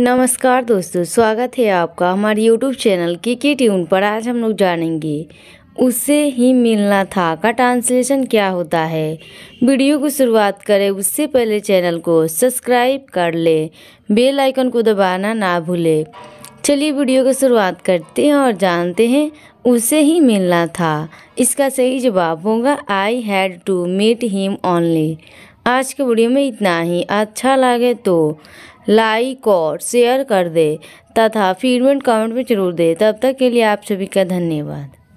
नमस्कार दोस्तों स्वागत है आपका हमारे यूट्यूब चैनल की के ट्यून पर आज हम लोग जानेंगे उससे ही मिलना था का ट्रांसलेशन क्या होता है वीडियो को शुरुआत करें उससे पहले चैनल को सब्सक्राइब कर ले बेल आइकन को दबाना ना भूलें चलिए वीडियो की शुरुआत करते हैं और जानते हैं उसे ही मिलना था इसका सही जवाब होगा I had to meet him only आज के वीडियो में इतना ही अच्छा लगे तो लाइक और शेयर कर दे तथा फीडबैक कमेंट में जरूर दे तब तक के लिए आप सभी का धन्यवाद